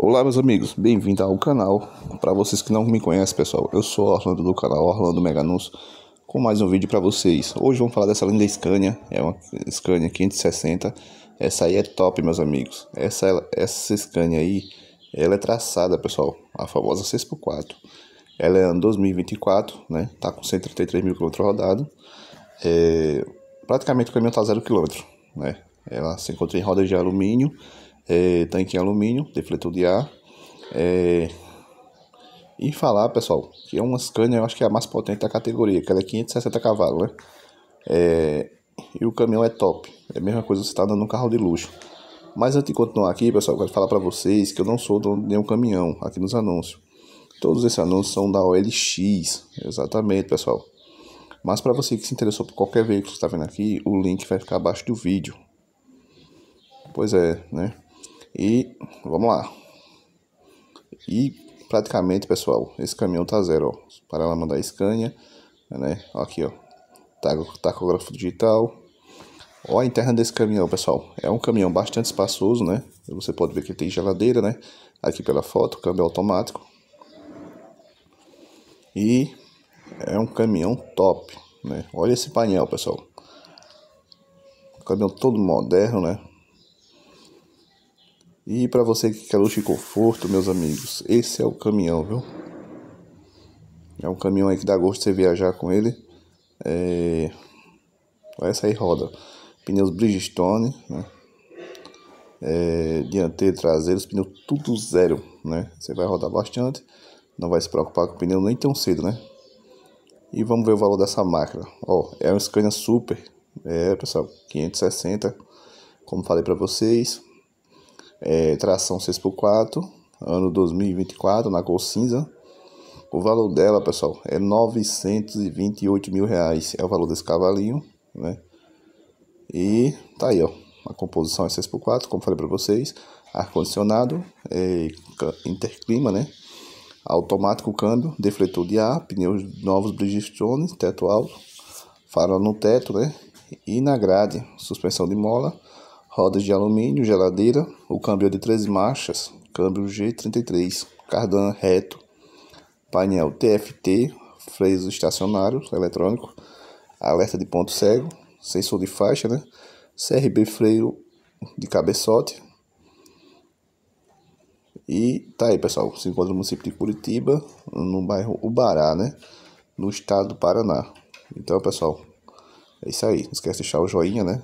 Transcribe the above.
Olá, meus amigos, bem-vindo ao canal. Para vocês que não me conhecem, pessoal, eu sou Orlando do canal Orlando Meganus com mais um vídeo para vocês. Hoje vamos falar dessa linda Scania, é uma Scania 560. Essa aí é top, meus amigos. Essa, essa Scania aí, ela é traçada, pessoal, a famosa 6x4. Ela é ano 2024, né? Tá com 133 mil km rodado. É... Praticamente o caminhão tá zero quilômetro, né? Ela se encontra em rodas de alumínio é, tanque em alumínio, defletor de ar. É, e falar, pessoal, que é uma Scania, eu acho que é a mais potente da categoria, que ela é 560 cavalos, né? É, e o caminhão é top. É a mesma coisa você está andando num carro de luxo. Mas antes de continuar aqui, pessoal, eu quero falar para vocês que eu não sou dono de nenhum caminhão aqui nos anúncios. Todos esses anúncios são da OLX, exatamente, pessoal. Mas para você que se interessou por qualquer veículo que está vendo aqui, o link vai ficar abaixo do vídeo. Pois é, né? E vamos lá. E praticamente, pessoal, esse caminhão tá zero, ó. Para ela mandar Scania, né? Aqui, ó. Tacógrafo digital. Ó a interna desse caminhão, pessoal. É um caminhão bastante espaçoso, né? Você pode ver que tem geladeira, né? Aqui pela foto, câmbio automático. E é um caminhão top, né? Olha esse painel, pessoal. caminhão todo moderno, né? E para você que quer luxo e conforto, meus amigos, esse é o caminhão, viu? É um caminhão aí que dá gosto de você viajar com ele. É... Essa aí roda. Pneus Bridgestone, né? É... Dianteiro, traseiro, os pneus tudo zero, né? Você vai rodar bastante. Não vai se preocupar com o pneu nem tão cedo, né? E vamos ver o valor dessa máquina. Ó, é um Scania Super. É, pessoal, 560. Como falei para vocês, é, tração 6x4, ano 2024, na cor cinza. O valor dela, pessoal, é 928 mil reais. É o valor desse cavalinho, né? E tá aí, ó. A composição é 6x4, como falei para vocês. Ar-condicionado, é, interclima, né? Automático câmbio, defletor de ar, pneus novos Bridgestone, teto alto, farol no teto, né? E na grade, suspensão de mola, rodas de alumínio, geladeira, o câmbio é de três marchas, câmbio G33, cardan reto, painel TFT, freio estacionário eletrônico, alerta de ponto cego, sensor de faixa, né? CRB freio de cabeçote. E tá aí, pessoal, se encontra no município de Curitiba, no bairro Ubará, né? No estado do Paraná. Então, pessoal, é isso aí. Não esquece de deixar o joinha, né?